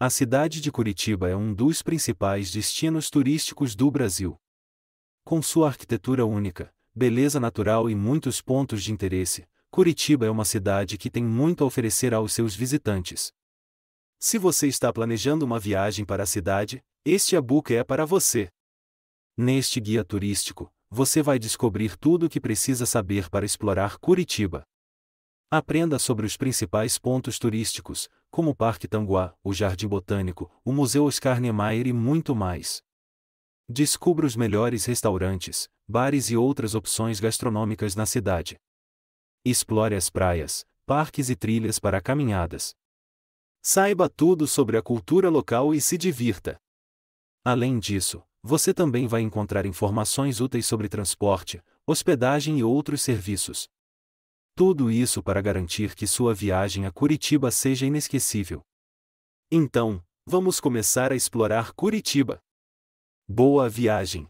A cidade de Curitiba é um dos principais destinos turísticos do Brasil. Com sua arquitetura única, beleza natural e muitos pontos de interesse, Curitiba é uma cidade que tem muito a oferecer aos seus visitantes. Se você está planejando uma viagem para a cidade, este e-book é para você. Neste guia turístico, você vai descobrir tudo o que precisa saber para explorar Curitiba. Aprenda sobre os principais pontos turísticos, como o Parque Tanguá, o Jardim Botânico, o Museu Oscar Niemeyer e muito mais. Descubra os melhores restaurantes, bares e outras opções gastronômicas na cidade. Explore as praias, parques e trilhas para caminhadas. Saiba tudo sobre a cultura local e se divirta. Além disso, você também vai encontrar informações úteis sobre transporte, hospedagem e outros serviços. Tudo isso para garantir que sua viagem a Curitiba seja inesquecível. Então, vamos começar a explorar Curitiba. Boa viagem!